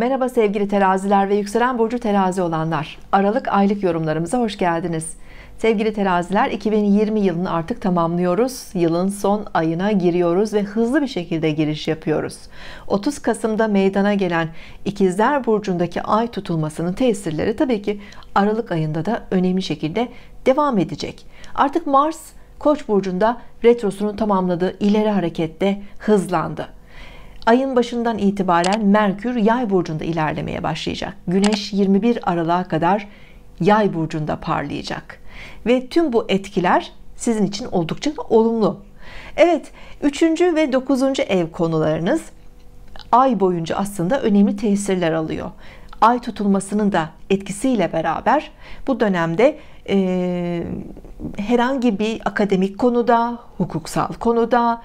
Merhaba sevgili teraziler ve yükselen burcu terazi olanlar. Aralık aylık yorumlarımıza hoş geldiniz. Sevgili teraziler 2020 yılını artık tamamlıyoruz. Yılın son ayına giriyoruz ve hızlı bir şekilde giriş yapıyoruz. 30 Kasım'da meydana gelen İkizler Burcu'ndaki ay tutulmasının tesirleri tabii ki Aralık ayında da önemli şekilde devam edecek. Artık Mars Koç burcunda retrosunu tamamladı ileri harekette hızlandı. Ayın başından itibaren Merkür Yay burcunda ilerlemeye başlayacak. Güneş 21 Aralık'a kadar Yay burcunda parlayacak. Ve tüm bu etkiler sizin için oldukça olumlu. Evet, 3. ve 9. ev konularınız ay boyunca aslında önemli tesirler alıyor. Ay tutulmasının da etkisiyle beraber bu dönemde e, herhangi bir akademik konuda, hukuksal konuda,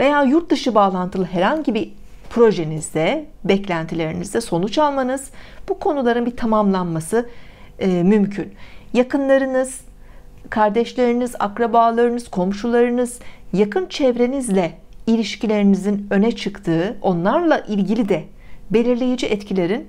veya yurt dışı bağlantılı herhangi bir projenizde, beklentilerinizde sonuç almanız, bu konuların bir tamamlanması e, mümkün. Yakınlarınız, kardeşleriniz, akrabalarınız, komşularınız, yakın çevrenizle ilişkilerinizin öne çıktığı, onlarla ilgili de belirleyici etkilerin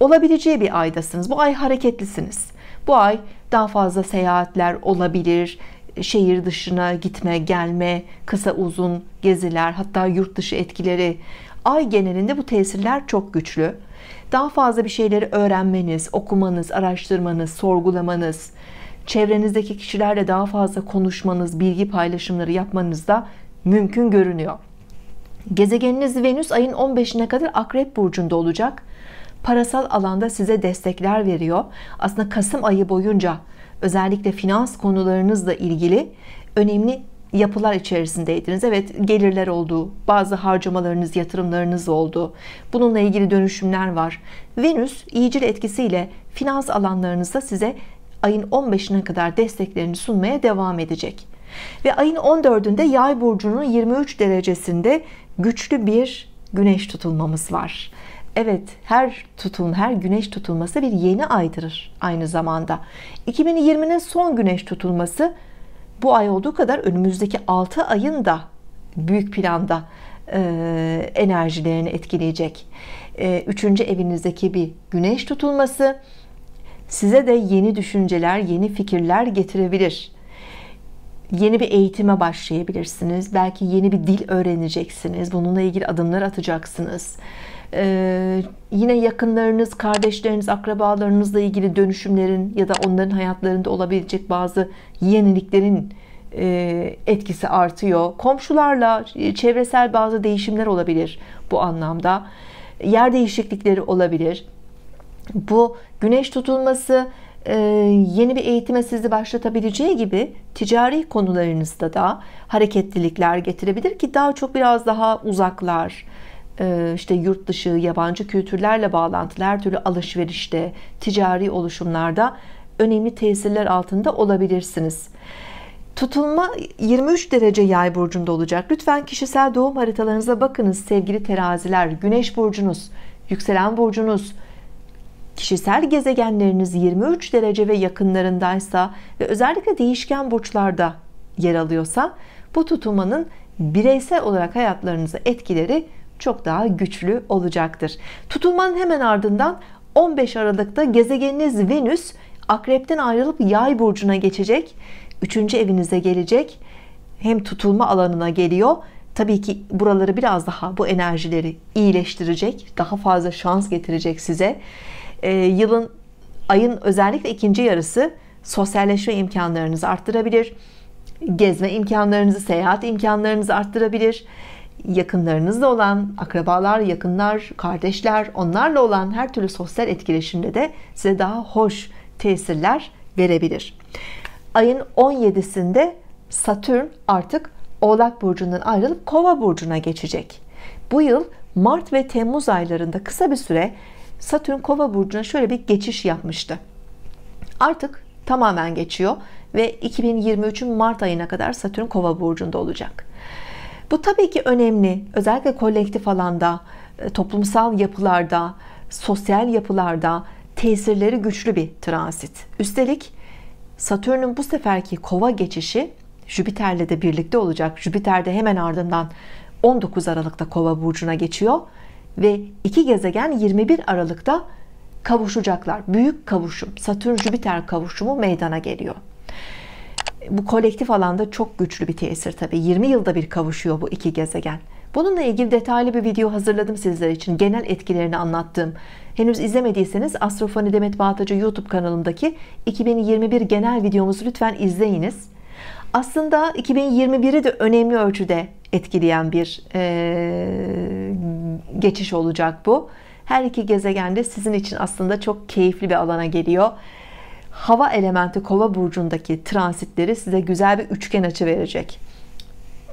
olabileceği bir aydasınız. Bu ay hareketlisiniz. Bu ay daha fazla seyahatler olabilir, şehir dışına gitme, gelme, kısa uzun geziler, hatta yurt dışı etkileri. Ay genelinde bu tesirler çok güçlü. Daha fazla bir şeyleri öğrenmeniz, okumanız, araştırmanız, sorgulamanız, çevrenizdeki kişilerle daha fazla konuşmanız, bilgi paylaşımları yapmanız da mümkün görünüyor. Gezegeniniz Venüs ayın 15'ine kadar Akrep burcunda olacak. Parasal alanda size destekler veriyor. Aslında Kasım ayı boyunca özellikle finans konularınızla ilgili önemli yapılar içerisindeydiniz. Evet gelirler oldu, bazı harcamalarınız, yatırımlarınız oldu. Bununla ilgili dönüşümler var. Venüs iyicil etkisiyle finans alanlarınızda size ayın 15'ine kadar desteklerini sunmaya devam edecek. Ve ayın 14'ünde Yay burcunun 23 derecesinde güçlü bir güneş tutulmamız var evet her tutun, her güneş tutulması bir yeni aydırır aynı zamanda 2020'nin son güneş tutulması bu ay olduğu kadar önümüzdeki 6 ayın da büyük planda e, enerjilerini etkileyecek. E, üçüncü evinizdeki bir güneş tutulması size de yeni düşünceler, yeni fikirler getirebilir. Yeni bir eğitime başlayabilirsiniz. Belki yeni bir dil öğreneceksiniz. Bununla ilgili adımlar atacaksınız. Ee, yine yakınlarınız, kardeşleriniz, akrabalarınızla ilgili dönüşümlerin ya da onların hayatlarında olabilecek bazı yeniliklerin e, etkisi artıyor. Komşularla e, çevresel bazı değişimler olabilir bu anlamda. Yer değişiklikleri olabilir. Bu güneş tutulması ee, yeni bir eğitime sizi başlatabileceği gibi ticari konularınızda da hareketlilikler getirebilir ki daha çok biraz daha uzaklar ee, işte yurt dışı, yabancı kültürlerle bağlantılı her türlü alışverişte, ticari oluşumlarda önemli tesirler altında olabilirsiniz. Tutulma 23 derece yay burcunda olacak. Lütfen kişisel doğum haritalarınıza bakınız sevgili teraziler. Güneş burcunuz, yükselen burcunuz, kişisel gezegenleriniz 23 derece ve yakınlarındaysa ve özellikle değişken burçlarda yer alıyorsa bu tutulmanın bireysel olarak hayatlarınıza etkileri çok daha güçlü olacaktır. Tutulmanın hemen ardından 15 Aralık'ta gezegeniniz Venüs Akrep'ten ayrılıp Yay burcuna geçecek. üçüncü evinize gelecek. Hem tutulma alanına geliyor. Tabii ki buraları biraz daha bu enerjileri iyileştirecek, daha fazla şans getirecek size. Ee, yılın ayın özellikle ikinci yarısı sosyalleşme imkanlarınızı arttırabilir. Gezme imkanlarınızı, seyahat imkanlarınızı arttırabilir yakınlarınızla olan akrabalar, yakınlar, kardeşler, onlarla olan her türlü sosyal etkileşimde de size daha hoş tesirler verebilir. Ayın 17'sinde Satürn artık Oğlak burcundan ayrılıp Kova burcuna geçecek. Bu yıl Mart ve Temmuz aylarında kısa bir süre Satürn Kova burcuna şöyle bir geçiş yapmıştı. Artık tamamen geçiyor ve 2023'ün Mart ayına kadar Satürn Kova burcunda olacak. Bu tabii ki önemli. Özellikle kolektif alanda, e, toplumsal yapılarda, sosyal yapılarda tesirleri güçlü bir transit. Üstelik Satürn'ün bu seferki kova geçişi Jüpiter'le de birlikte olacak. Jüpiter de hemen ardından 19 Aralık'ta Kova burcuna geçiyor ve iki gezegen 21 Aralık'ta kavuşacaklar. Büyük kavuşum, Satürn Jüpiter kavuşumu meydana geliyor bu kolektif alanda çok güçlü bir tesir tabii. 20 yılda bir kavuşuyor bu iki gezegen. Bununla ilgili detaylı bir video hazırladım sizler için. Genel etkilerini anlattığım. Henüz izlemediyseniz Astrofoni Demet Bağtacı YouTube kanalımdaki 2021 genel videomuzu lütfen izleyiniz. Aslında 2021'i de önemli ölçüde etkileyen bir e, geçiş olacak bu. Her iki gezegen de sizin için aslında çok keyifli bir alana geliyor hava elementi kova burcundaki transitleri size güzel bir üçgen açı verecek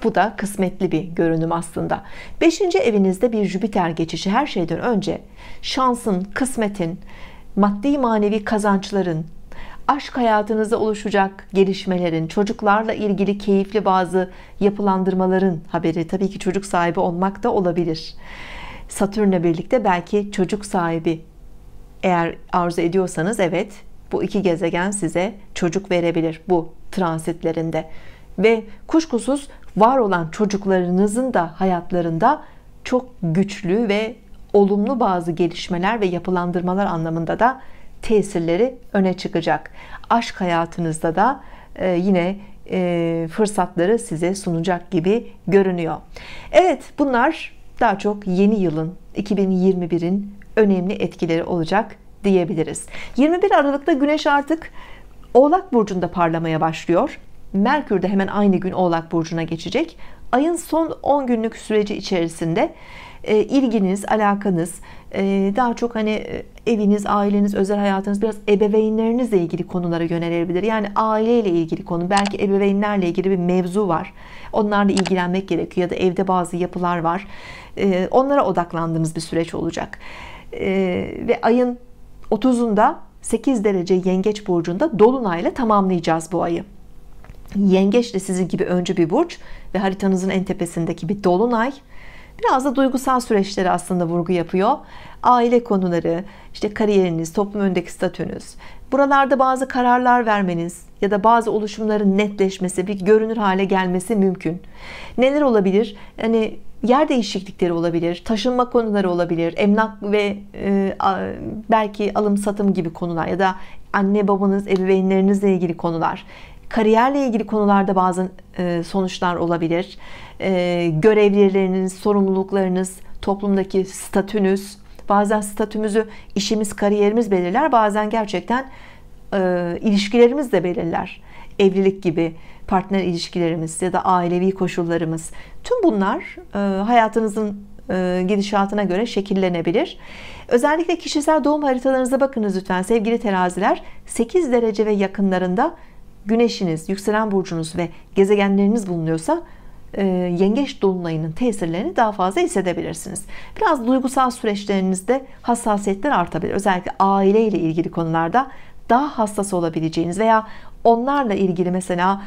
bu da kısmetli bir görünüm aslında Beşinci evinizde bir Jüpiter geçişi her şeyden önce şansın kısmetin maddi manevi kazançların aşk hayatınızda oluşacak gelişmelerin, çocuklarla ilgili keyifli bazı yapılandırmaların haberi tabii ki çocuk sahibi olmak da olabilir. Satürn'le birlikte belki çocuk sahibi eğer arzu ediyorsanız evet bu iki gezegen size çocuk verebilir bu transitlerinde ve kuşkusuz var olan çocuklarınızın da hayatlarında çok güçlü ve olumlu bazı gelişmeler ve yapılandırmalar anlamında da tesirleri öne çıkacak. Aşk hayatınızda da e, yine e, fırsatları size sunacak gibi görünüyor. Evet bunlar daha çok yeni yılın 2021'in önemli etkileri olacak diyebiliriz. 21 Aralık'ta Güneş artık Oğlak Burcu'nda parlamaya başlıyor. Merkür de hemen aynı gün Oğlak Burcu'na geçecek. Ayın son 10 günlük süreci içerisinde e, ilginiz, alakanız, e, daha çok hani e, eviniz, aileniz, özel hayatınız biraz ebeveynlerinizle ilgili konulara yönelebilir. Yani aileyle ilgili konu, belki ebeveynlerle ilgili bir mevzu var. Onlarla ilgilenmek gerekiyor ya da evde bazı yapılar var. E, onlara odaklandığımız bir süreç olacak. E, ve ayın 30'unda 8 derece yengeç burcunda dolunayla tamamlayacağız bu ayı yengeç de sizin gibi öncü bir burç ve haritanızın en tepesindeki bir dolunay Biraz da duygusal süreçleri aslında vurgu yapıyor. Aile konuları, işte kariyeriniz, toplum öndeki statünüz. Buralarda bazı kararlar vermeniz ya da bazı oluşumların netleşmesi, bir görünür hale gelmesi mümkün. Neler olabilir? Hani yer değişiklikleri olabilir, taşınma konuları olabilir, emlak ve e, belki alım satım gibi konular ya da anne babanız, ebeveynlerinizle ilgili konular kariyerle ilgili konularda bazı e, sonuçlar olabilir. E, Görevleriniz, sorumluluklarınız, toplumdaki statünüz, bazen statümüzü işimiz, kariyerimiz belirler, bazen gerçekten e, ilişkilerimiz de belirler. Evlilik gibi partner ilişkilerimiz ya da ailevi koşullarımız. Tüm bunlar hayatınızın gidişatına göre şekillenebilir. Özellikle kişisel doğum haritalarınıza bakınız lütfen sevgili teraziler. 8 derece ve yakınlarında güneşiniz, yükselen burcunuz ve gezegenleriniz bulunuyorsa e, yengeç dolunayının tesirlerini daha fazla hissedebilirsiniz. Biraz duygusal süreçlerinizde hassasiyetler artabilir. Özellikle aile ile ilgili konularda daha hassas olabileceğiniz veya onlarla ilgili mesela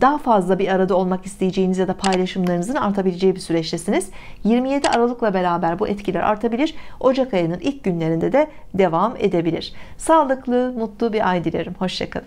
daha fazla bir arada olmak isteyeceğiniz ya da paylaşımlarınızın artabileceği bir süreçtesiniz. 27 Aralık'la beraber bu etkiler artabilir. Ocak ayının ilk günlerinde de devam edebilir. Sağlıklı, mutlu bir ay dilerim. Hoşçakalın.